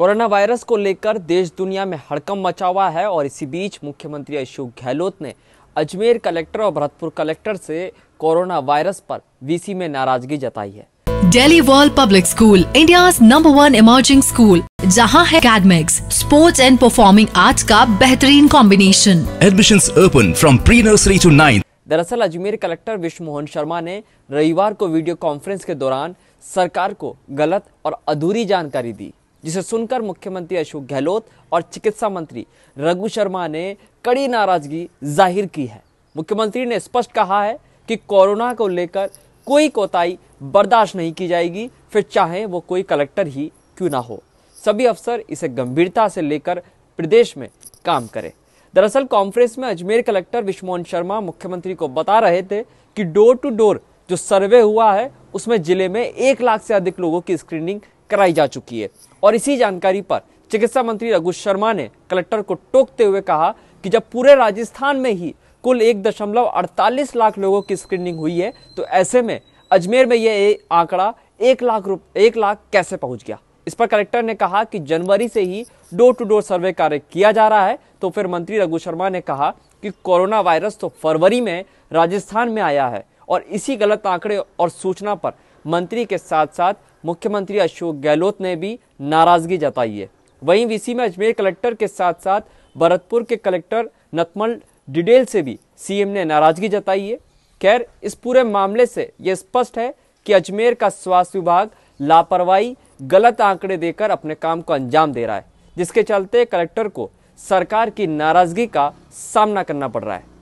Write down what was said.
corona virus को लेकर देश दुनिया में हड़कम मचा हुआ है और इसी बीच मुख्यमंत्री अशोक गहलोत ने अजमेर कलेक्टर और भरतपुर कलेक्टर से कोरोना वायरस पर वीसी में नाराजगी जताई है Delhi World Public School India number one emerging school जहां है academics sports and performing arts का बेहतरीन combination admission open from pre nursery to nine दरअसल अजमेर कलेक्टर विश्व मोहन शर्मा ने रविवार को वीडियो कॉन्फ्रेंस के दौरान सरकार को गलत और अधूरी जानकारी दी जिसे सुनकर मुख्यमंत्री अशोक गहलोत और चिकित्सा मंत्री रघु शर्मा ने कड़ी नाराजगी जाहिर की है मुख्यमंत्री ने स्पष्ट कहा है कि कोरोना को लेकर कोई कोताही बर्दाश्त नहीं की जाएगी फिर चाहे वो कोई कलेक्टर ही क्यों ना हो सभी अफसर इसे गंभीरता से लेकर प्रदेश में काम करें दरअसल कॉन्फ्रेंस में अजमेर कलेक्टर विश्वमोहन शर्मा मुख्यमंत्री को बता रहे थे कि डोर टू डोर जो सर्वे हुआ है उसमें जिले में एक लाख से अधिक लोगों की स्क्रीनिंग कराई जा चुकी है और इसी जानकारी पर चिकित्सा मंत्री रघु शर्मा ने कलेक्टर को टोकते हुए कहा कि जब पूरे राजस्थान में ही कुल एक दशमलव अड़तालीस लाख लोगों की स्क्रीनिंग हुई है तो ऐसे में अजमेर में यह आंकड़ा एक लाख रुप एक लाख कैसे पहुंच गया इस पर कलेक्टर ने कहा कि जनवरी से ही डोर टू डोर सर्वे कार्य किया जा रहा है तो फिर मंत्री रघु शर्मा ने कहा कि कोरोना वायरस तो फरवरी में राजस्थान में आया है और इसी गलत आंकड़े और सूचना पर मंत्री के साथ साथ मुख्यमंत्री अशोक गहलोत ने भी नाराजगी जताई है वहीं वीसी में अजमेर कलेक्टर के साथ साथ भरतपुर के कलेक्टर नतमल डिडेल से भी सीएम ने नाराजगी जताई है खैर इस पूरे मामले से यह स्पष्ट है कि अजमेर का स्वास्थ्य विभाग लापरवाही गलत आंकड़े देकर अपने काम को अंजाम दे रहा है जिसके चलते कलेक्टर को सरकार की नाराजगी का सामना करना पड़ रहा है